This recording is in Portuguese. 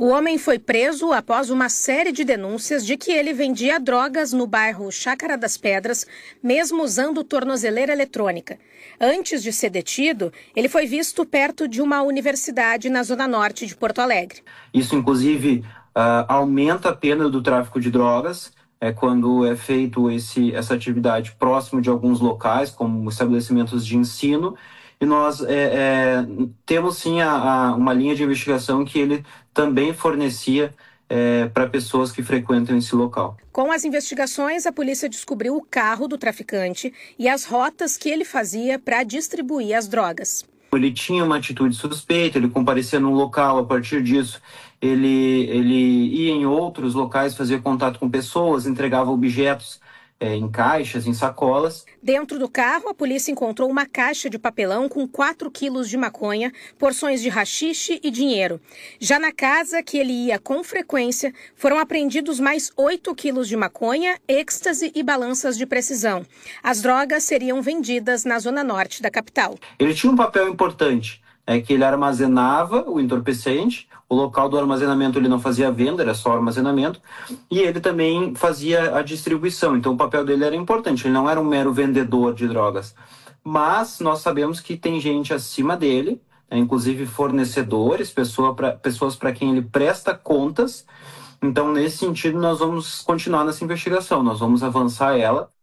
O homem foi preso após uma série de denúncias de que ele vendia drogas no bairro Chácara das Pedras, mesmo usando tornozeleira eletrônica. Antes de ser detido, ele foi visto perto de uma universidade na zona norte de Porto Alegre. Isso, inclusive, ah, aumenta a pena do tráfico de drogas. É quando é feito esse, essa atividade próximo de alguns locais, como estabelecimentos de ensino, e nós é, é, temos sim a, a, uma linha de investigação que ele também fornecia é, para pessoas que frequentam esse local. Com as investigações, a polícia descobriu o carro do traficante e as rotas que ele fazia para distribuir as drogas. Ele tinha uma atitude suspeita, ele comparecia num local a partir disso. Ele, ele ia em outros locais, fazia contato com pessoas, entregava objetos é, em caixas, em sacolas. Dentro do carro, a polícia encontrou uma caixa de papelão com 4 quilos de maconha, porções de rachixe e dinheiro. Já na casa que ele ia com frequência, foram apreendidos mais 8 quilos de maconha, êxtase e balanças de precisão. As drogas seriam vendidas na zona norte da capital. Ele tinha um papel importante é que ele armazenava o entorpecente, o local do armazenamento ele não fazia venda, era só armazenamento, e ele também fazia a distribuição. Então o papel dele era importante, ele não era um mero vendedor de drogas. Mas nós sabemos que tem gente acima dele, né, inclusive fornecedores, pessoa pra, pessoas para quem ele presta contas. Então, nesse sentido, nós vamos continuar nessa investigação, nós vamos avançar ela